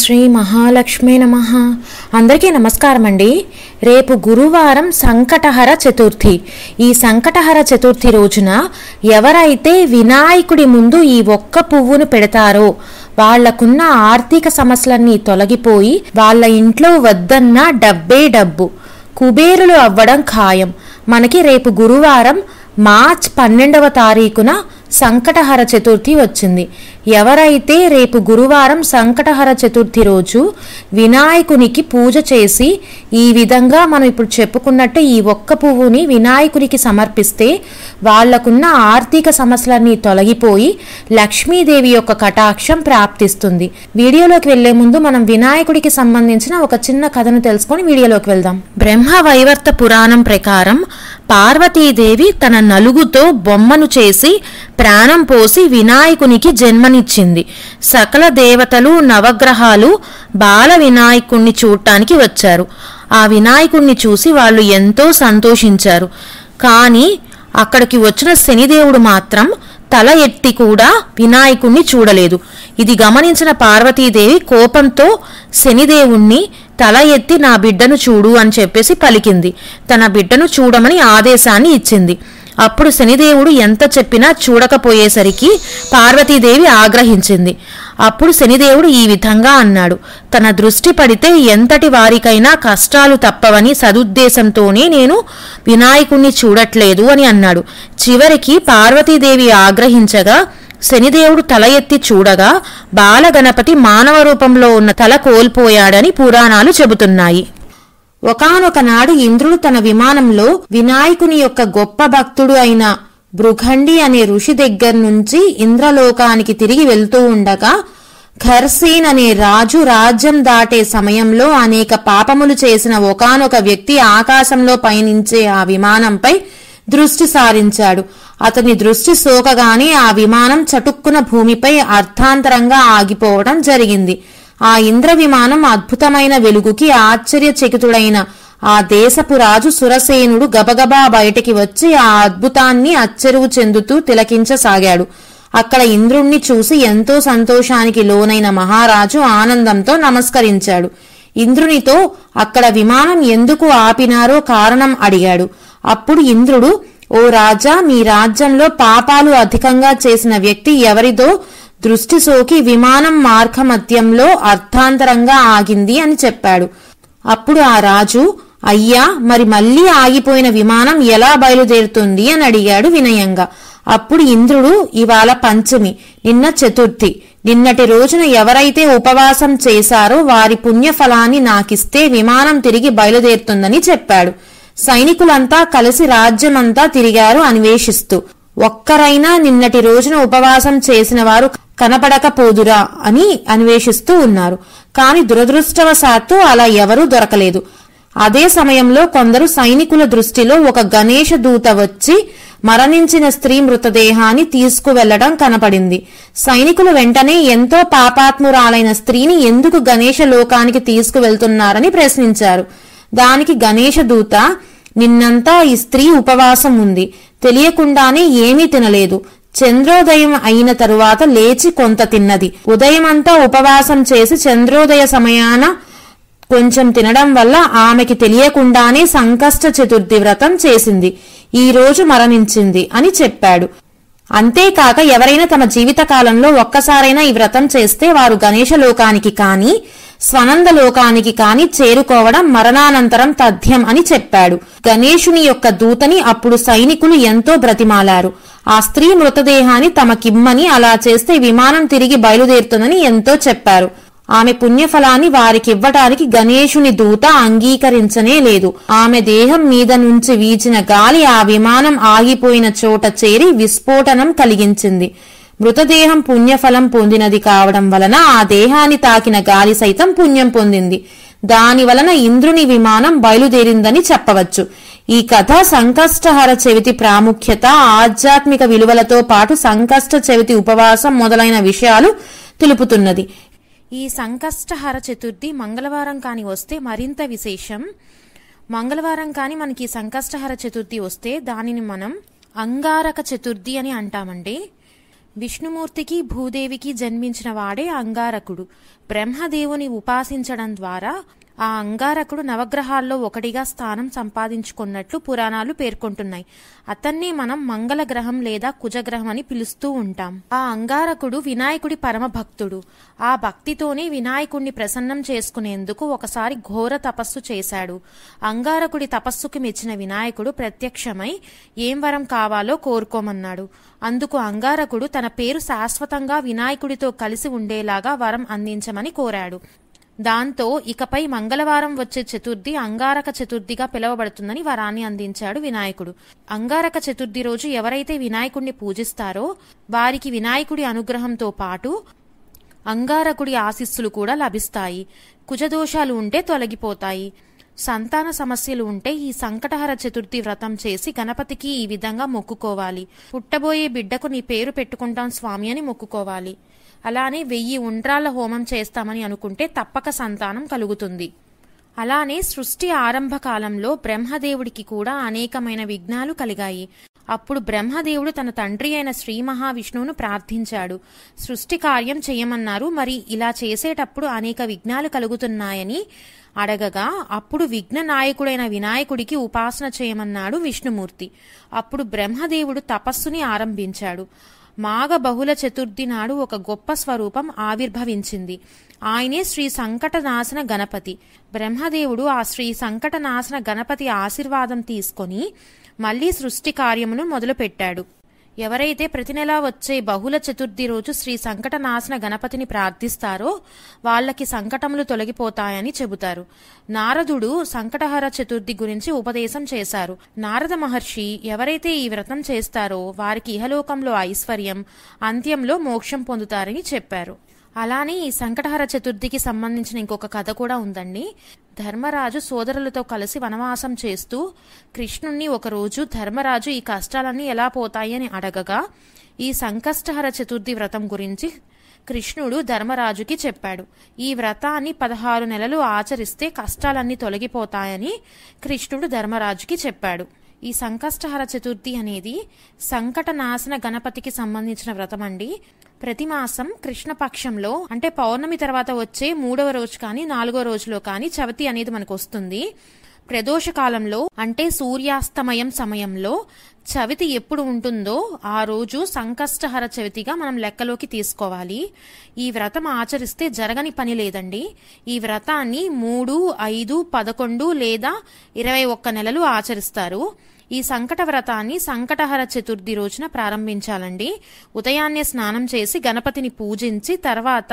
శ్రీ మహాలక్ష్మీ నమ అందరికీ నమస్కారం అండి రేపు గురువారం సంకటహర చతుర్థి ఈ సంకటహర చతుర్థి రోజున ఎవరైతే వినాయకుడి ముందు ఈ ఒక్క పువ్వును పెడతారో వాళ్లకున్న ఆర్థిక సమస్యలన్నీ తొలగిపోయి వాళ్ళ ఇంట్లో వద్దన్న డబ్బే డబ్బు కుబేరులు అవ్వడం ఖాయం మనకి రేపు గురువారం మార్చ్ పన్నెండవ తారీఖున సంకటహర చతుర్థి వచ్చింది ఎవరైతే రేపు గురువారం సంకటహర చతుర్థి రోజు వినాయకునికి పూజ చేసి ఈ విధంగా మనం ఇప్పుడు చెప్పుకున్నట్టు ఈ ఒక్క పువ్వుని వినాయకునికి సమర్పిస్తే వాళ్లకున్న ఆర్థిక సమస్యలన్నీ తొలగిపోయి లక్ష్మీదేవి యొక్క కటాక్షం ప్రాప్తిస్తుంది వీడియోలోకి వెళ్లే ముందు మనం వినాయకుడికి సంబంధించిన ఒక చిన్న కథను తెలుసుకొని వీడియోలోకి వెళ్దాం బ్రహ్మ వైవర్త పురాణం ప్రకారం పార్వతీదేవి తన నలుగుతో బొమ్మను చేసి ప్రాణం పోసి వినాయకునికి జన్మనిచ్చింది సకల దేవతలు నవగ్రహాలు బాల వినాయకుణ్ణి చూడటానికి వచ్చారు ఆ వినాయకుణ్ణి చూసి వాళ్ళు ఎంతో సంతోషించారు కానీ అక్కడికి వచ్చిన శనిదేవుడు మాత్రం తల ఎత్తి కూడా వినాయకుణ్ణి చూడలేదు ఇది గమనించిన పార్వతీదేవి కోపంతో శనిదేవుణ్ణి తల ఎత్తి నా బిడ్డను చూడు అని చెప్పేసి పలికింది తన బిడ్డను చూడమని ఆదేశాన్ని ఇచ్చింది అప్పుడు శనిదేవుడు ఎంత చెప్పినా చూడకపోయేసరికి పార్వతీదేవి ఆగ్రహించింది అప్పుడు శనిదేవుడు ఈ విధంగా అన్నాడు తన దృష్టి పడితే ఎంతటి వారికైనా కష్టాలు తప్పవని సదుద్దేశంతోనే నేను వినాయకుణ్ణి చూడట్లేదు అని అన్నాడు చివరికి పార్వతీదేవి ఆగ్రహించగా శనిదేవుడు తల ఎత్తి చూడగా బాలగణపతి మానవ రూపంలో ఉన్న తల కోల్పోయాడని పురాణాలు చెబుతున్నాయి ఒకనొక నాడు ఇంద్రుడు తన విమానంలో వినాయకుని యొక్క గొప్ప భక్తుడు అయిన భృఖండి అనే ఋషి దగ్గర నుంచి ఇంద్రలోకానికి తిరిగి వెళ్తూ ఉండగా ఖర్సీన్ అనే రాజు రాజ్యం దాటే సమయంలో అనేక పాపములు చేసిన ఒకనొక వ్యక్తి ఆకాశంలో పయనించే ఆ విమానంపై దృష్టి సారించాడు అతని దృష్టి సోకగానే ఆ విమానం చటుక్కున భూమిపై అర్థాంతరంగా ఆగిపోవడం జరిగింది ఆ ఇంద్ర విమానం అద్భుతమైన వెలుగుకి ఆశ్చర్యచకితుడైన ఆ దేశపు రాజు సురసేనుడు గబగబా బయటికి వచ్చి ఆ అద్భుతాన్ని అచ్చెరువు చెందుతూ తిలకించసాగాడు అక్కడ ఇంద్రుణ్ణి చూసి ఎంతో సంతోషానికి లోనైన మహారాజు ఆనందంతో నమస్కరించాడు ఇంద్రునితో అక్కడ విమానం ఎందుకు ఆపినారో కారణం అడిగాడు అప్పుడు ఇంద్రుడు ఓ రాజా మీ రాజ్యంలో పాపాలు అధికంగా చేసిన వ్యక్తి ఎవరిదో దృష్టి సోకి విమానం మార్గమధ్యంలో అర్థాంతరంగా ఆగింది అని చెప్పాడు అప్పుడు ఆ రాజు అయ్యా మరి మళ్ళీ ఆగిపోయిన విమానం ఎలా బయలుదేరుతుంది అని అడిగాడు వినయంగా అప్పుడు ఇంద్రుడు ఇవాళ పంచమి నిన్న చతుర్థి నిన్నటి రోజున ఎవరైతే ఉపవాసం చేశారో వారి పుణ్యఫలాన్ని నాకిస్తే విమానం తిరిగి బయలుదేరుతుందని చెప్పాడు సైనికులంతా కలిసి రాజ్యమంతా తిరిగారు అన్వేషిస్తూ ఒక్కరైనా నిన్నటి రోజున ఉపవాసం చేసిన వారు కనపడకపోదురా అని అన్వేషిస్తూ ఉన్నారు కాని దురదృష్టవశాత్తు అలా ఎవరూ దొరకలేదు అదే సమయంలో కొందరు సైనికుల దృష్టిలో ఒక గణేష దూత వచ్చి మరణించిన స్త్రీ మృతదేహాన్ని తీసుకువెళ్లడం కనపడింది సైనికులు వెంటనే ఎంతో పాపాత్మురాలైన స్త్రీని ఎందుకు గణేష లోకానికి తీసుకువెళ్తున్నారని ప్రశ్నించారు దానికి గణేష దూత నిన్నంతా ఈ స్త్రీ ఉపవాసం ఉంది తెలియకుండానే ఏమీ తినలేదు చంద్రోదయం అయిన తరువాత లేచి కొంత తిన్నది ఉదయమంతా ఉపవాసం చేసి చంద్రోదయ సమయాన కొంచెం తినడం వల్ల ఆమెకి తెలియకుండానే సంకష్ట చతుర్థి వ్రతం చేసింది ఈ రోజు మరణించింది అని చెప్పాడు అంతేకాక ఎవరైనా తమ జీవితకాలంలో ఒక్కసారైనా ఈ వ్రతం చేస్తే వారు లోకానికి కానీ స్వనందలోకానికి కాని చేరుకోవడం మరణానంతరం తథ్యం అని చెప్పాడు గణేశుని యొక్క దూతని అప్పుడు సైనికులు ఎంతో బ్రతిమాలారు ఆ స్త్రీ మృతదేహాన్ని తమకిమ్మని అలా చేస్తే విమానం తిరిగి బయలుదేరుతుందని ఎంతో చెప్పారు ఆమె పుణ్యఫలాన్ని వారికివ్వటానికి గణేశుని దూత అంగీకరించనే లేదు ఆమె దేహం మీద నుంచి వీచిన గాలి ఆ విమానం ఆగిపోయిన చోట చేరి విస్ఫోటనం కలిగించింది మృతదేహం పుణ్యఫలం పొందినది కావడం వలన ఆ దేహాన్ని తాకిన గాలి సైతం పుణ్యం పొందింది దాని వలన ఇంద్రుని విమానం బయలుదేరిందని చెప్పవచ్చు ఈ కథ సంకష్టహర చెవితి ప్రాముఖ్యత ఆధ్యాత్మిక విలువలతో పాటు సంకష్ట చెవితి ఉపవాసం మొదలైన విషయాలు తెలుపుతున్నది ఈ సంకష్టహర చతుర్థి మంగళవారం కాని వస్తే మరింత విశేషం మంగళవారం కాని మనకి సంకష్టహర చతుర్థి వస్తే దానిని మనం అంగారక చతుర్థి అని అంటామండి విష్ణుమూర్తికి భూదేవికి జన్మించిన వాడే అంగారకుడు బ్రహ్మదేవుని ఉపాసించడం ద్వారా ఆ అంగారకుడు నవగ్రహాల్లో ఒకటిగా స్థానం సంపాదించుకున్నట్లు పురాణాలు పేర్కొంటున్నాయి అతన్ని మనం మంగళ గ్రహం లేదా కుజగ్రహం అని పిలుస్తూ ఉంటాం ఆ అంగారకుడు వినాయకుడి పరమ భక్తుడు ఆ భక్తితోనే వినాయకుడిని ప్రసన్నం చేసుకునేందుకు ఒకసారి ఘోర తపస్సు చేశాడు అంగారకుడి తపస్సుకు మెచ్చిన వినాయకుడు ప్రత్యక్షమై ఏం వరం కావాలో కోరుకోమన్నాడు అందుకు అంగారకుడు తన పేరు శాశ్వతంగా వినాయకుడితో కలిసి ఉండేలాగా వరం అందించమని కోరాడు దాంతో ఇకపై మంగళవారం వచ్చే చతుర్థి అంగారక చతుర్థిగా పిలువబడుతుందని వరాన్ని అందించాడు వినాయకుడు అంగారక చతుర్థి రోజు ఎవరైతే వినాయకుడిని పూజిస్తారో వారికి వినాయకుడి అనుగ్రహంతో పాటు అంగారకుడి ఆశీస్సులు కూడా లభిస్తాయి కుజదోషాలు ఉంటే తొలగిపోతాయి సంతాన సమస్యలు ఉంటే ఈ సంకటహర చతుర్థి వ్రతం చేసి గణపతికి ఈ విధంగా మొక్కుకోవాలి పుట్టబోయే బిడ్డకు నీ పేరు పెట్టుకుంటాం స్వామి అని మొక్కుకోవాలి అలానే వెయ్యి ఉండ్రాల హోమం చేస్తామని అనుకుంటే తప్పక సంతానం కలుగుతుంది అలానే సృష్టి ఆరంభ కాలంలో బ్రహ్మదేవుడికి కూడా అనేకమైన విఘ్నాలు కలిగాయి అప్పుడు బ్రహ్మదేవుడు తన తండ్రి అయిన శ్రీ మహావిష్ణువును ప్రార్థించాడు సృష్టి కార్యం చేయమన్నారు మరి ఇలా చేసేటప్పుడు అనేక విఘ్నాలు కలుగుతున్నాయని అడగగా అప్పుడు విఘ్న నాయకుడైన వినాయకుడికి ఉపాసన చేయమన్నాడు విష్ణుమూర్తి అప్పుడు బ్రహ్మదేవుడు తపస్సుని ఆరంభించాడు మాఘ బహుళ చతుర్థి నాడు ఒక గొప్ప స్వరూపం ఆవిర్భవించింది ఆయనే శ్రీ సంకటనాశన గణపతి బ్రహ్మదేవుడు ఆ శ్రీ సంకటనాశన గణపతి ఆశీర్వాదం తీసుకొని మళ్లీ సృష్టి కార్యమును మొదలుపెట్టాడు ఎవరైతే ప్రతి నెలా వచ్చే బహుళ చతుర్థి రోజు శ్రీ సంకటనాశన గణపతిని ప్రార్థిస్తారో వాళ్ళకి సంకటములు తొలగిపోతాయని చెబుతారు నారదుడు సంకటహర చతుర్థి గురించి ఉపదేశం చేశారు నారద మహర్షి ఎవరైతే ఈ వ్రతం చేస్తారో వారికి ఇహలోకంలో ఐశ్వర్యం అంత్యంలో మోక్షం పొందుతారని చెప్పారు అలానే ఈ సంకటహర చతుర్థికి సంబంధించిన ఇంకొక కథ కూడా ఉందండి ధర్మరాజు సోదరులతో కలిసి వనవాసం చేస్తూ కృష్ణుణ్ణి ఒకరోజు ధర్మరాజు ఈ కష్టాలన్నీ ఎలా పోతాయని అడగగా ఈ సంకష్టహర చతుర్థి వ్రతం గురించి కృష్ణుడు ధర్మరాజుకి చెప్పాడు ఈ వ్రతాన్ని పదహారు నెలలు ఆచరిస్తే కష్టాలన్నీ తొలగిపోతాయని కృష్ణుడు ధర్మరాజుకి చెప్పాడు ఈ సంకష్టహర చతుర్థి అనేది సంకట నాశన గణపతికి సంబంధించిన వ్రతం అండి ప్రతి మాసం కృష్ణపక్షంలో అంటే పౌర్ణమి తర్వాత వచ్చే మూడవ రోజు కానీ నాలుగో రోజులో కానీ చవితి అనేది మనకు వస్తుంది ప్రదోష కాలంలో అంటే సూర్యాస్తమయం సమయంలో చవితి ఎప్పుడు ఉంటుందో ఆ రోజు సంకష్టహర చవితిగా మనం లెక్కలోకి తీసుకోవాలి ఈ వ్రతం ఆచరిస్తే జరగని పని లేదండి ఈ వ్రతాన్ని మూడు ఐదు పదకొండు లేదా ఇరవై ఒక్క నెలలు ఆచరిస్తారు ఈ సంకట వ్రతాన్ని సంకటహర చతుర్థి రోజున ప్రారంభించాలండి ఉదయాన్నే స్నానం చేసి గణపతిని పూజించి తర్వాత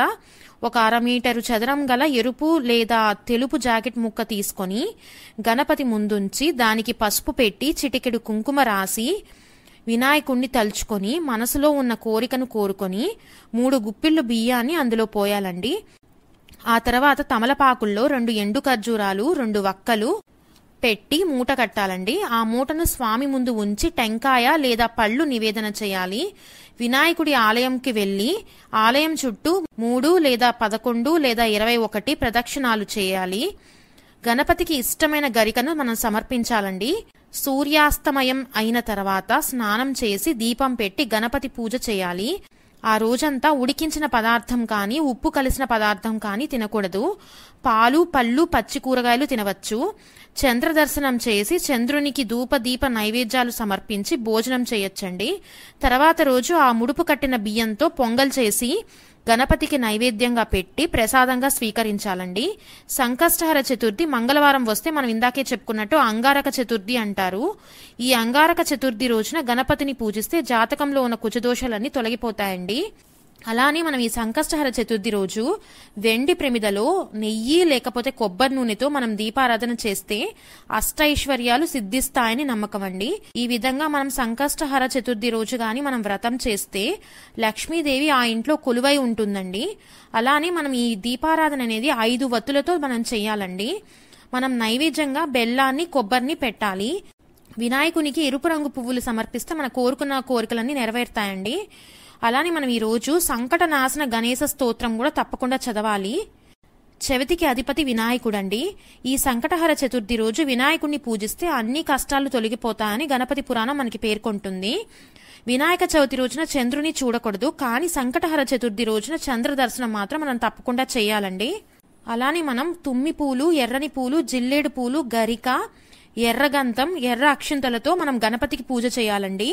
ఒక అర మీటరు చదరం గల ఎరుపు లేదా తెలుపు జాకెట్ ముక్క తీసుకొని గణపతి ముందుంచి దానికి పసుపు పెట్టి చిటికెడు కుంకుమ రాసి వినాయకుణ్ణి తలుచుకొని మనసులో ఉన్న కోరికను కోరుకొని మూడు గుప్పిళ్ళు బియ్యాన్ని అందులో పోయాలండి ఆ తర్వాత తమలపాకుల్లో రెండు ఎండు ఖర్జూరాలు రెండు వక్కలు పెట్టి మూట కట్టాలండి ఆ మూటను స్వామి ముందు ఉంచి టెంకాయ లేదా పళ్ళు నివేదన చేయాలి వినాయకుడి ఆలయంకి వెళ్ళి ఆలయం చుట్టూ మూడు లేదా పదకొండు లేదా ఇరవై ఒకటి ప్రదక్షిణాలు చేయాలి గణపతికి ఇష్టమైన గరికను మనం సమర్పించాలండి సూర్యాస్తమయం అయిన తర్వాత స్నానం చేసి దీపం పెట్టి గణపతి పూజ చేయాలి ఆ రోజంతా ఉడికించిన పదార్థం కానీ ఉప్పు కలిసిన పదార్థం కానీ తినకూడదు పాలు పళ్ళు పచ్చి కూరగాయలు తినవచ్చు చంద్రదర్శనం చేసి చంద్రునికి ధూప దీప నైవేద్యాలు సమర్పించి భోజనం చేయొచ్చండి తర్వాత రోజు ఆ ముడుపు కట్టిన బియ్యంతో పొంగల్ చేసి గణపతికి నైవేద్యంగా పెట్టి ప్రసాదంగా స్వీకరించాలండి సంకష్టహర చతుర్థి మంగళవారం వస్తే మనం ఇందాకే చెప్పుకున్నట్టు అంగారక చతుర్థి అంటారు ఈ అంగారక చతుర్థి రోజున గణపతిని పూజిస్తే జాతకంలో ఉన్న కుచదోషాలన్నీ తొలగిపోతాయండి అలానే మనం ఈ సంకష్టహర చతుర్థి రోజు వెండి ప్రమిదలో నెయ్యి లేకపోతే కొబ్బరి నూనెతో మనం దీపారాధన చేస్తే అష్టైశ్వర్యాలు సిద్ధిస్తాయని నమ్మకం అండి ఈ విధంగా మనం సంకష్టహర చతుర్థి రోజు కానీ మనం వ్రతం చేస్తే లక్ష్మీదేవి ఆ ఇంట్లో కొలువై ఉంటుందండి అలానే మనం ఈ దీపారాధన అనేది ఐదు వత్తులతో మనం చేయాలండి మనం నైవేద్యంగా బెల్లాన్ని కొబ్బరిని పెట్టాలి వినాయకునికి ఎరుపు రంగు పువ్వులు సమర్పిస్తే మన కోరుకున్న కోరికలన్నీ నెరవేరుతాయండి అలానే మనం ఈరోజు నాశన గణేశ స్తోత్రం కూడా తప్పకుండా చదవాలి చవితికి అధిపతి వినాయకుడండి ఈ సంకటహర చతుర్థి రోజు వినాయకుడిని పూజిస్తే అన్ని కష్టాలు తొలగిపోతాయని గణపతి పురాణం మనకి పేర్కొంటుంది వినాయక చవితి రోజున చంద్రుని చూడకూడదు కానీ సంకటహర చతుర్థి రోజున చంద్ర దర్శనం మాత్రం మనం తప్పకుండా చేయాలండి అలానే మనం తుమ్మి పూలు ఎర్రని పూలు జిల్లేడు పూలు గరిక ఎర్రగంతం ఎర్ర అక్షింతలతో మనం గణపతికి పూజ చేయాలండి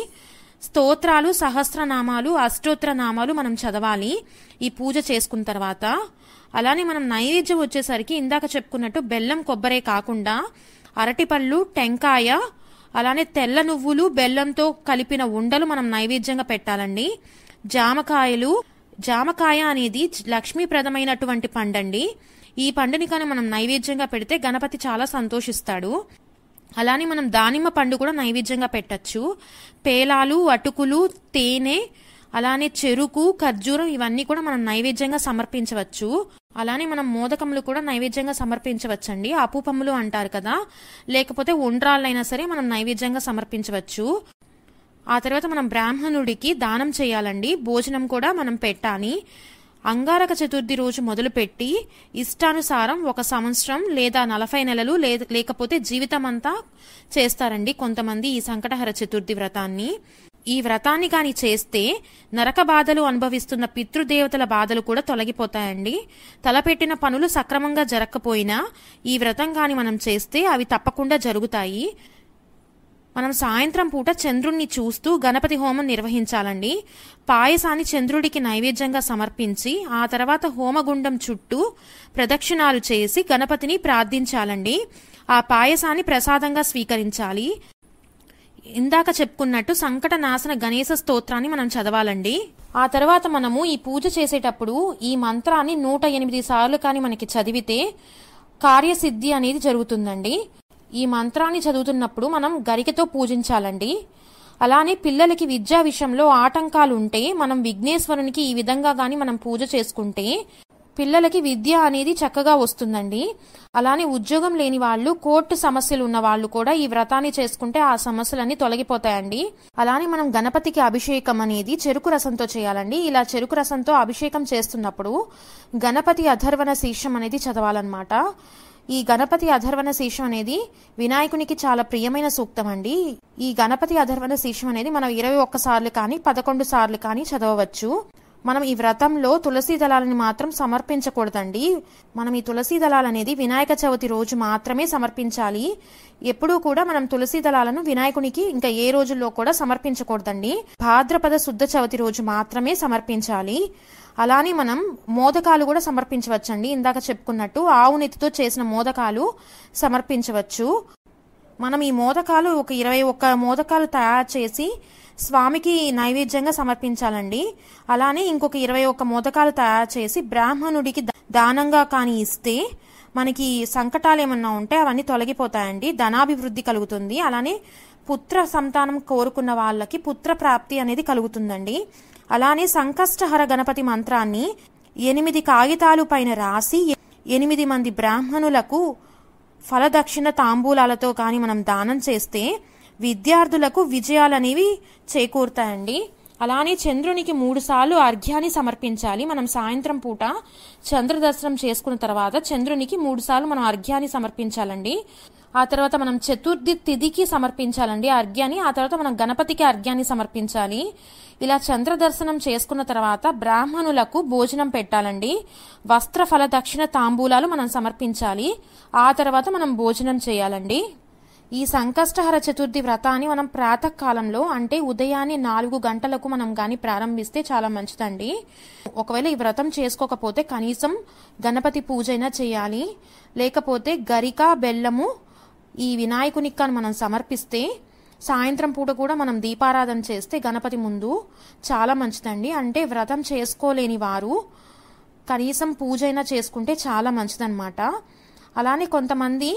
స్తోత్రాలు సహస్రనామాలు అష్టోత్తరనామాలు మనం చదవాలి ఈ పూజ చేసుకున్న తర్వాత అలానే మనం నైవేద్యం వచ్చేసరికి ఇందాక చెప్పుకున్నట్టు బెల్లం కొబ్బరే కాకుండా అరటిపళ్ళు టెంకాయ అలానే తెల్ల నువ్వులు బెల్లంతో కలిపిన ఉండలు మనం నైవేద్యంగా పెట్టాలండి జామకాయలు జామకాయ అనేది లక్ష్మీప్రదమైనటువంటి పండండి ఈ పండుని కానీ మనం నైవేద్యంగా పెడితే గణపతి చాలా సంతోషిస్తాడు అలానే మనం దానిమ్మ పండు కూడా నైవేద్యంగా పెట్టచ్చు పేలాలు అటుకులు తేనె అలానే చెరుకు ఖర్జూరం ఇవన్నీ కూడా మనం నైవేద్యంగా సమర్పించవచ్చు అలానే మనం మోదకములు కూడా నైవేద్యంగా సమర్పించవచ్చండి అపూపములు అంటారు కదా లేకపోతే ఉండ్రాళ్ళైనా సరే మనం నైవేద్యంగా సమర్పించవచ్చు ఆ తర్వాత మనం బ్రాహ్మణుడికి దానం చేయాలండి భోజనం కూడా మనం పెట్టాలి అంగారక చతుర్థి రోజు మొదలుపెట్టి ఇష్టానుసారం ఒక సంవత్సరం లేదా నలభై నెలలు లేకపోతే జీవితమంతా చేస్తారండి కొంతమంది ఈ సంకటహర చతుర్థి వ్రతాన్ని ఈ వ్రతాన్ని కాని చేస్తే నరక బాధలు అనుభవిస్తున్న పితృదేవతల బాధలు కూడా తొలగిపోతాయండి తలపెట్టిన పనులు సక్రమంగా జరగకపోయినా ఈ వ్రతం కాని మనం చేస్తే అవి తప్పకుండా జరుగుతాయి మనం సాయంత్రం పూట చంద్రుణ్ణి చూస్తూ గణపతి హోమం నిర్వహించాలండి పాయసాన్ని చంద్రుడికి నైవేద్యంగా సమర్పించి ఆ తర్వాత హోమగుండం చుట్టూ ప్రదక్షిణాలు చేసి గణపతిని ప్రార్థించాలండి ఆ పాయసాన్ని ప్రసాదంగా స్వీకరించాలి ఇందాక చెప్పుకున్నట్టు సంకట నాశన గణేశ స్తోత్రాన్ని మనం చదవాలండి ఆ తర్వాత మనము ఈ పూజ చేసేటప్పుడు ఈ మంత్రాన్ని నూట ఎనిమిది సార్లు కానీ మనకి చదివితే కార్యసిద్ధి అనేది జరుగుతుందండి ఈ మంత్రాన్ని చదువుతున్నప్పుడు మనం గరికతో పూజించాలండి అలానే పిల్లలకి విద్యా విషయంలో ఆటంకాలు ఉంటే మనం విఘ్నేశ్వరునికి ఈ విధంగా గాని మనం పూజ చేసుకుంటే పిల్లలకి విద్య అనేది చక్కగా వస్తుందండి అలానే ఉద్యోగం లేని వాళ్ళు కోర్టు సమస్యలు ఉన్న వాళ్ళు కూడా ఈ వ్రతాన్ని చేసుకుంటే ఆ సమస్యలన్నీ తొలగిపోతాయండి అలానే మనం గణపతికి అభిషేకం అనేది చెరుకు రసంతో చేయాలండి ఇలా చెరుకు రసంతో అభిషేకం చేస్తున్నప్పుడు గణపతి అధర్వణ శీర్షం అనేది చదవాలన్నమాట ఈ గణపతి అధర్వణ శీషం అనేది వినాయకునికి చాలా ప్రియమైన సూక్తం అండి ఈ గణపతి అధర్వణ శీషం అనేది మనం ఇరవై ఒక్క సార్లు కానీ పదకొండు సార్లు కానీ చదవవచ్చు మనం ఈ వ్రతంలో తులసి దళాలను మాత్రం సమర్పించకూడదండి మనం ఈ తులసి దళాలు అనేది వినాయక చవితి రోజు మాత్రమే సమర్పించాలి ఎప్పుడూ కూడా మనం తులసి దళాలను వినాయకునికి ఇంకా ఏ రోజుల్లో కూడా సమర్పించకూడదండి భాద్రపద శుద్ధ చవితి రోజు మాత్రమే సమర్పించాలి అలానే మనం మోదకాలు కూడా సమర్పించవచ్చండి ఇందాక చెప్పుకున్నట్టు ఆవు నెత్తితో చేసిన మోదకాలు సమర్పించవచ్చు మనం ఈ మోదకాలు ఒక ఇరవై ఒక్క మోదకాలు తయారు చేసి స్వామికి నైవేద్యంగా సమర్పించాలండి అలానే ఇంకొక ఇరవై ఒక్క మోదకాలు తయారు చేసి బ్రాహ్మణుడికి దానంగా కానీ ఇస్తే మనకి సంకటాలు ఏమన్నా ఉంటే అవన్నీ తొలగిపోతాయండి ధనాభివృద్ధి కలుగుతుంది అలానే పుత్ర సంతానం కోరుకున్న వాళ్ళకి పుత్ర ప్రాప్తి అనేది కలుగుతుందండి అలానే సంకష్టహర గణపతి మంత్రాన్ని ఎనిమిది కాగితాలు పైన రాసి ఎనిమిది మంది బ్రాహ్మణులకు ఫలదక్షిణ తాంబూలాలతో కానీ మనం దానం చేస్తే విద్యార్థులకు విజయాలనేవి చేకూరుతాయండి అలానే చంద్రునికి మూడుసార్లు అర్ఘ్యాన్ని సమర్పించాలి మనం సాయంత్రం పూట చంద్రదర్శనం చేసుకున్న తర్వాత చంద్రునికి మూడుసార్లు మనం అర్ఘ్యాన్ని సమర్పించాలండి ఆ తర్వాత మనం చతుర్థి తిథికి సమర్పించాలండి అర్ఘ్యాన్ని ఆ తర్వాత మనం గణపతికి అర్ఘ్యాన్ని సమర్పించాలి ఇలా చంద్ర దర్శనం చేసుకున్న తర్వాత బ్రాహ్మణులకు భోజనం పెట్టాలండి వస్త్ర ఫల దక్షిణ తాంబూలాలు మనం సమర్పించాలి ఆ తర్వాత మనం భోజనం చేయాలండి ఈ సంకష్టహర చతుర్థి వ్రతాన్ని మనం ప్రాతకాలంలో అంటే ఉదయాన్నే నాలుగు గంటలకు మనం కానీ ప్రారంభిస్తే చాలా మంచిదండి ఒకవేళ ఈ వ్రతం చేసుకోకపోతే కనీసం గణపతి పూజ అయినా చేయాలి లేకపోతే గరిక బెల్లము ఈ వినాయకునిక్కను మనం సమర్పిస్తే సాయంత్రం పూట కూడా మనం దీపారాధన చేస్తే గణపతి ముందు చాలా మంచిదండి అంటే వ్రతం చేసుకోలేని వారు కనీసం పూజైనా చేసుకుంటే చాలా మంచిదన్నమాట అలానే కొంతమంది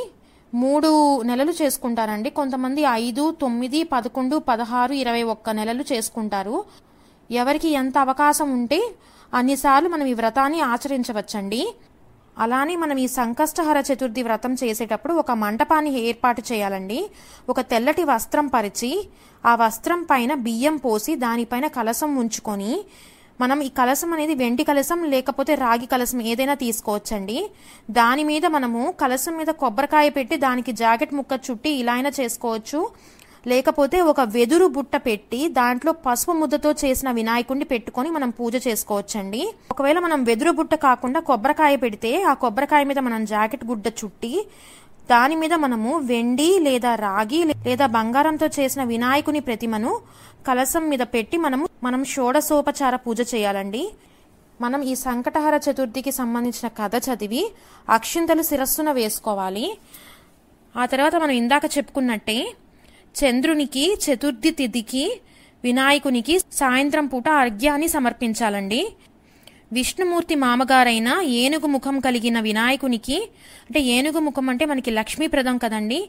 మూడు నెలలు చేసుకుంటారండి కొంతమంది ఐదు తొమ్మిది పదకొండు పదహారు ఇరవై ఒక్క నెలలు చేసుకుంటారు ఎవరికి ఎంత అవకాశం ఉంటే అన్నిసార్లు మనం ఈ వ్రతాన్ని ఆచరించవచ్చండి అలానే మనం ఈ సంకష్టహర చతుర్థి వ్రతం చేసేటప్పుడు ఒక మంటపాన్ని ఏర్పాటు చేయాలండి ఒక తెల్లటి వస్త్రం పరిచి ఆ వస్త్రం పైన బియ్యం పోసి దానిపైన కలసం ఉంచుకొని మనం ఈ కలసం అనేది వెండి కలసం లేకపోతే రాగి కలసం ఏదైనా తీసుకోవచ్చండి దాని మీద మనము కలసం మీద కొబ్బరికాయ పెట్టి దానికి జాకెట్ ముక్క చుట్టి ఇలా అయినా చేసుకోవచ్చు లేకపోతే ఒక వెదురు బుట్ట పెట్టి దాంట్లో పసుపు ముద్దతో చేసిన వినాయకుడిని పెట్టుకొని మనం పూజ చేసుకోవచ్చండి ఒకవేళ మనం వెదురు బుట్ట కాకుండా కొబ్బరికాయ పెడితే ఆ కొబ్బరికాయ మీద మనం జాకెట్ గుడ్డ చుట్టి దాని మీద మనము వెండి లేదా రాగి లేదా బంగారంతో చేసిన వినాయకుని ప్రతిమను కలసం మీద పెట్టి మనము మనం షోడసోపచార పూజ చేయాలండి మనం ఈ సంకటహర చతుర్థికి సంబంధించిన కథ చదివి అక్షింతలు శిరస్సున వేసుకోవాలి ఆ తర్వాత మనం ఇందాక చెప్పుకున్నట్టే చంద్రునికి చతుర్థి తిథికి వినాయకునికి సాయంత్రం పూట అర్ఘ్యాన్ని సమర్పించాలండి విష్ణుమూర్తి మామగారైన ఏనుగు ముఖం కలిగిన వినాయకునికి అంటే ఏనుగు ముఖం అంటే మనకి లక్ష్మీప్రదం కదండి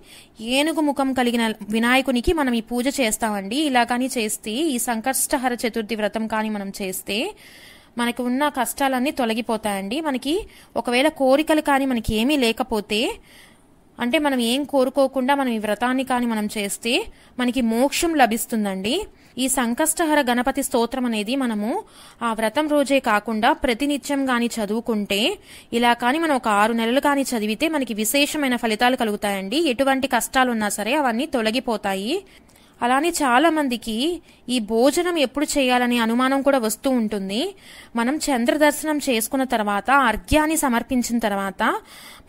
ఏనుగు ముఖం కలిగిన వినాయకునికి మనం ఈ పూజ చేస్తామండి ఇలా కానీ చేస్తే ఈ సంకష్టహర చతుర్థి వ్రతం కానీ మనం చేస్తే మనకు ఉన్న కష్టాలన్నీ తొలగిపోతాయండి మనకి ఒకవేళ కోరికలు కానీ మనకి ఏమీ లేకపోతే అంటే మనం ఏం కోరుకోకుండా మనం ఈ వ్రతాన్ని కానీ మనం చేస్తే మనకి మోక్షం లభిస్తుందండి ఈ సంకష్టహర గణపతి స్తోత్రం అనేది మనము ఆ వ్రతం రోజే కాకుండా ప్రతినిత్యం కానీ చదువుకుంటే ఇలా కానీ మనం ఒక ఆరు నెలలు కానీ చదివితే మనకి విశేషమైన ఫలితాలు కలుగుతాయండి ఎటువంటి కష్టాలున్నా సరే అవన్నీ తొలగిపోతాయి అలానే చాలామందికి ఈ భోజనం ఎప్పుడు చేయాలనే అనుమానం కూడా వస్తూ ఉంటుంది మనం చంద్ర దర్శనం చేసుకున్న తర్వాత అర్ఘ్యాన్ని సమర్పించిన తర్వాత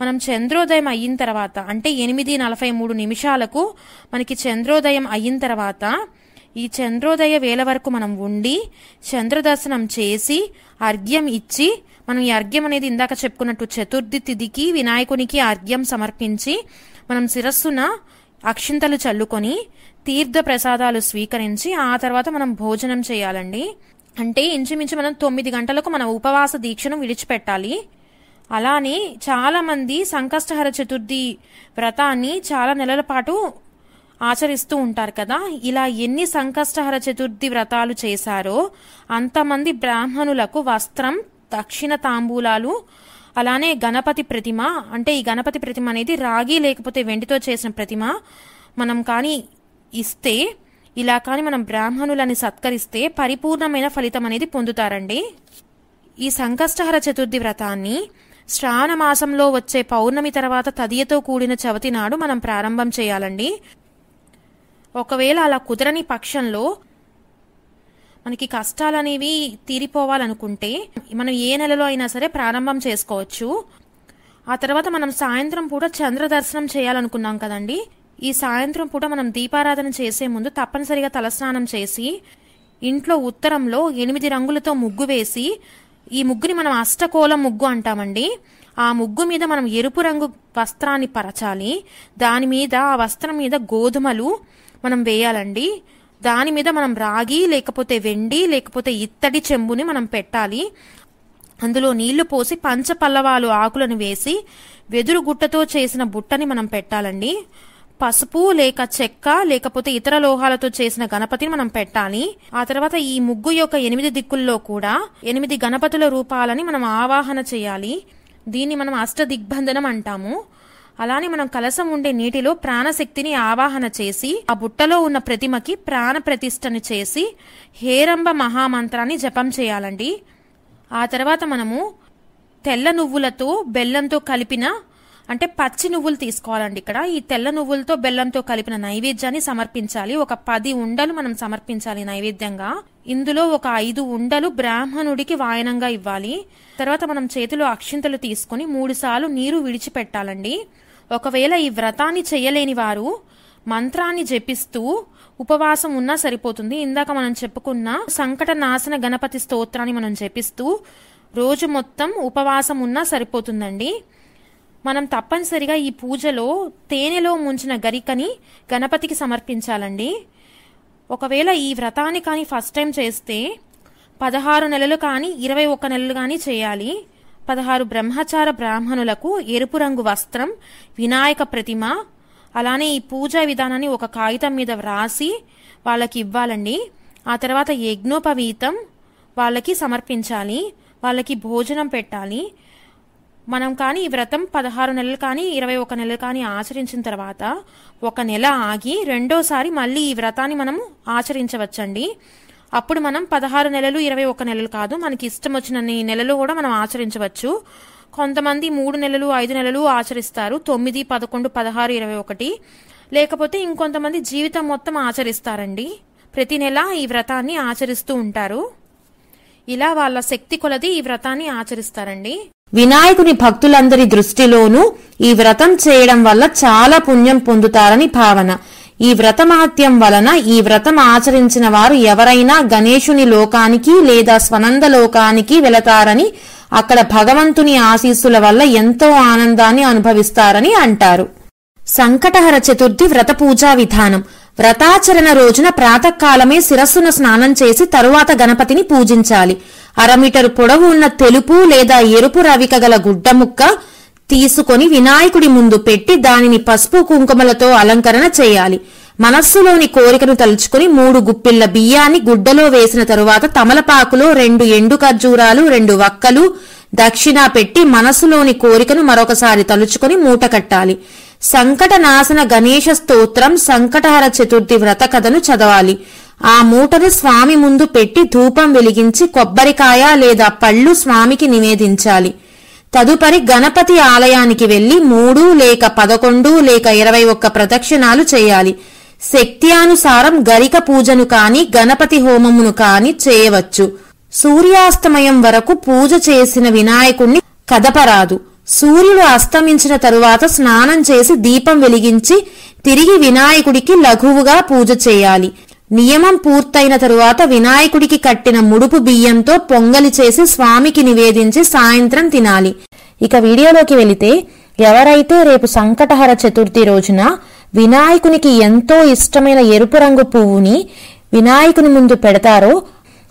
మనం చంద్రోదయం అయిన తర్వాత అంటే ఎనిమిది నలభై మూడు నిమిషాలకు మనకి చంద్రోదయం అయిన తర్వాత ఈ చంద్రోదయ వేల వరకు మనం ఉండి చంద్రదర్శనం చేసి అర్ఘ్యం ఇచ్చి మనం ఈ అర్ఘ్యం అనేది ఇందాక చెప్పుకున్నట్టు చతుర్థి తిథికి వినాయకునికి అర్ఘ్యం సమర్పించి మనం శిరస్సున అక్షింతలు చల్లుకొని తీర్థ ప్రసాదాలు స్వీకరించి ఆ తర్వాత మనం భోజనం చేయాలండి అంటే ఇంచుమించు మనం తొమ్మిది గంటలకు మన ఉపవాస దీక్షను విడిచిపెట్టాలి అలానే చాలామంది సంకష్టహర చతుర్థి వ్రతాన్ని చాలా నెలల పాటు ఆచరిస్తూ ఉంటారు కదా ఇలా ఎన్ని సంకష్టహర చతుర్థి వ్రతాలు చేశారో అంతమంది బ్రాహ్మణులకు వస్త్రం దక్షిణ తాంబూలాలు అలానే గణపతి ప్రతిమ అంటే ఈ గణపతి ప్రతిమ అనేది రాగి లేకపోతే వెండితో చేసిన ప్రతిమ మనం కానీ ఇస్తే ఇలా కానీ మనం బ్రాహ్మణులని సత్కరిస్తే పరిపూర్ణమైన ఫలితం అనేది పొందుతారండి ఈ సంకష్టహర చతుర్థి వ్రతాన్ని శ్రావణ మాసంలో వచ్చే పౌర్ణమి తర్వాత తదియతో కూడిన చవితి నాడు మనం ప్రారంభం చేయాలండి ఒకవేళ అలా కుదరని పక్షంలో మనకి కష్టాలు అనేవి తీరిపోవాలనుకుంటే మనం ఏ నెలలో అయినా సరే ప్రారంభం చేసుకోవచ్చు ఆ తర్వాత మనం సాయంత్రం పూట చంద్ర దర్శనం చేయాలనుకున్నాం కదండి ఈ సాయంత్రం పూట మనం దీపారాధన చేసే ముందు తప్పనిసరిగా తలస్నానం చేసి ఇంట్లో ఉత్తరంలో ఎనిమిది రంగులతో ముగ్గు వేసి ఈ ముగ్గుని మనం అష్టకోలం ముగ్గు అంటామండి ఆ ముగ్గు మీద మనం ఎరుపు రంగు వస్త్రాన్ని పరచాలి దాని మీద ఆ వస్త్రం మీద గోధుమలు మనం వేయాలండి దాని మీద మనం రాగి లేకపోతే వెండి లేకపోతే ఇత్తడి చెంబుని మనం పెట్టాలి అందులో నీళ్లు పోసి పంచపల్లవాలు ఆకులను వేసి వెదురు గుట్టతో చేసిన బుట్టని మనం పెట్టాలండి పసుపు లేక చెక్క లేకపోతే ఇతర లోహాలతో చేసిన గణపతిని మనం పెట్టాలి ఆ తర్వాత ఈ ముగ్గు యొక్క ఎనిమిది దిక్కుల్లో కూడా ఎనిమిది గణపతుల రూపాలని మనం ఆవాహన చేయాలి దీన్ని మనం అష్ట దిగ్బంధనం అంటాము అలానే మనం కలసం ఉండే నీటిలో ప్రాణశక్తిని ఆవాహన చేసి ఆ బుట్టలో ఉన్న ప్రతిమకి ప్రాణ ప్రతిష్టను చేసి హేరంబ మహామంత్రాన్ని జపం చేయాలండి ఆ తర్వాత మనము తెల్ల నువ్వులతో బెల్లంతో కలిపిన అంటే పచ్చి నువ్వులు తీసుకోవాలండి ఇక్కడ ఈ తెల్ల నువ్వులతో బెల్లంతో కలిపిన నైవేద్యాన్ని సమర్పించాలి ఒక పది ఉండలు మనం సమర్పించాలి నైవేద్యంగా ఇందులో ఒక ఐదు ఉండలు బ్రాహ్మణుడికి వాయనంగా ఇవ్వాలి తర్వాత మనం చేతిలో అక్షింతలు తీసుకుని మూడుసార్లు నీరు విడిచిపెట్టాలండి ఒకవేళ ఈ వ్రతాన్ని చేయలేని వారు మంత్రాన్ని జపిస్తూ ఉపవాసం ఉన్నా సరిపోతుంది ఇందాక మనం చెప్పుకున్న సంకట నాశన గణపతి స్తోత్రాన్ని మనం జపిస్తూ రోజు మొత్తం ఉపవాసం ఉన్నా సరిపోతుందండి మనం తప్పనిసరిగా ఈ పూజలో తేనెలో ముంచిన గరికని గణపతికి సమర్పించాలండి ఒకవేళ ఈ వ్రతాన్ని కానీ ఫస్ట్ టైం చేస్తే పదహారు నెలలు కానీ ఇరవై ఒక్క నెలలు కానీ చేయాలి పదహారు బ్రహ్మచార బ్రాహ్మణులకు ఎరుపు రంగు వస్త్రం వినాయక ప్రతిమ అలానే ఈ పూజా విధానాన్ని ఒక కాగితం మీద వ్రాసి వాళ్ళకి ఇవ్వాలండి ఆ తర్వాత యజ్ఞోపవీతం వాళ్ళకి సమర్పించాలి వాళ్ళకి భోజనం పెట్టాలి మనం కానీ ఈ వ్రతం పదహారు నెలలు కానీ ఇరవై ఒక నెలలు కానీ ఆచరించిన తర్వాత ఒక నెల ఆగి రెండోసారి మళ్ళీ ఈ వ్రతాన్ని మనం ఆచరించవచ్చండి అప్పుడు మనం పదహారు నెలలు ఇరవై ఒక నెలలు కాదు మనకి ఇష్టం వచ్చిన నెలలు కూడా మనం ఆచరించవచ్చు కొంతమంది మూడు నెలలు ఐదు నెలలు ఆచరిస్తారు తొమ్మిది పదకొండు పదహారు ఇరవై ఒకటి లేకపోతే ఇంకొంతమంది జీవితం మొత్తం ఆచరిస్తారండి ప్రతి నెల ఈ వ్రతాన్ని ఆచరిస్తూ ఉంటారు ఇలా వాళ్ళ శక్తి కొలది ఈ వ్రతాన్ని ఆచరిస్తారండి వినాయకుని భక్తులందరి దృష్టిలోనూ ఈ వ్రతం చేయడం వల్ల చాలా పుణ్యం పొందుతారని భావన ఈ వ్రతమహత్యం వలన ఈ వ్రతం ఆచరించిన వారు ఎవరైనా గణేశుని లోకానికి లేదా స్వనంద లోకానికి వెళతారని అక్కడ భగవంతుని ఆశీస్సుల వల్ల ఎంతో ఆనందాన్ని అనుభవిస్తారని అంటారు సంకటహర చతుర్థి వ్రత పూజా విధానం వ్రతాచరణ రోజున ప్రాతకాలమే శిరస్సున స్నానం చేసి తరువాత గణపతిని పూజించాలి అరమీటరు పొడవు ఉన్న తెలుపు లేదా ఎరుపు రవిక గల గుడ్డముక్క తీసుకొని వినాయకుడి ముందు పెట్టి దానిని పసుపు కుంకుమలతో అలంకరణ చేయాలి మనస్సులోని కోరికను తలుచుకుని మూడు గుప్పిళ్ల బియ్యాన్ని గుడ్డలో వేసిన తరువాత తమలపాకులో రెండు ఎండు ఖర్జూరాలు రెండు వక్కలు దక్షిణ పెట్టి మనస్సులోని కోరికను మరొకసారి తలుచుకుని మూట కట్టాలి సంకటనాశన గణేష స్తోత్రం సంకటహర చతుర్థి వ్రత కథను చదవాలి ఆ మూటను స్వామి ముందు పెట్టి ధూపం వెలిగించి కొబ్బరికాయ లేదా పళ్ళు స్వామికి నివేదించాలి తదుపరి గణపతి ఆలయానికి వెళ్లి మూడు లేక పదకొండు లేక ఇరవై ఒక్క ప్రదక్షిణాలు చేయాలి శక్త్యానుసారం గరిక పూజను కాని గణపతి హోమమును కాని చేయవచ్చు సూర్యాస్తమయం వరకు పూజ చేసిన వినాయకుణ్ణి కదపరాదు సూర్యుడు అస్తమించిన తరువాత స్నానం చేసి దీపం వెలిగించి తిరిగి వినాయకుడికి లఘువుగా పూజ చేయాలి నియమం పూర్తయిన తరువాత వినాయకుడికి కట్టిన ముడుపు బియ్యంతో పొంగలి చేసి స్వామికి నివేదించి సాయంత్రం తినాలి ఇక వీడియోలోకి వెళితే ఎవరైతే రేపు సంకటహర చతుర్థి రోజున వినాయకునికి ఎంతో ఇష్టమైన ఎరుపు రంగు పువ్వుని వినాయకుని ముందు పెడతారో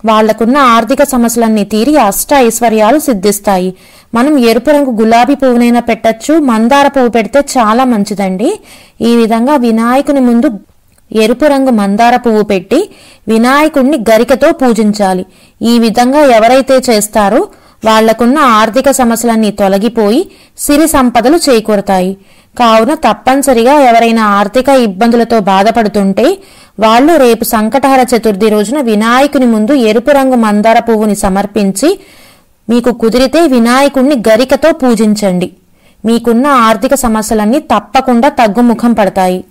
వాళ్లకున్న ఆర్థిక సమస్యలన్నీ తీరి అష్ట ఐశ్వర్యాలు సిద్ధిస్తాయి మనం ఎరుపు రంగు గులాబీ పువ్వునైనా పెట్టచ్చు మందార పువ్వు పెడితే చాలా మంచిదండి ఈ విధంగా వినాయకుని ముందు ఎరుపు రంగు మందార పువ్వు పెట్టి వినాయకుణ్ణి గరికతో పూజించాలి ఈ విధంగా ఎవరైతే చేస్తారో వాళ్లకున్న ఆర్థిక సమస్యలన్నీ తొలగిపోయి సిరి సంపదలు చేకూరతాయి కావున తప్పనిసరిగా ఎవరైనా ఆర్థిక ఇబ్బందులతో బాధపడుతుంటే వాళ్ళు రేపు సంకటహర చతుర్థి రోజున వినాయకుని ముందు ఎరుపు రంగు మందార పువ్వుని సమర్పించి మీకు కుదిరితే వినాయకుణ్ణి గరికతో పూజించండి మీకున్న ఆర్థిక సమస్యలన్నీ తప్పకుండా తగ్గుముఖం పడతాయి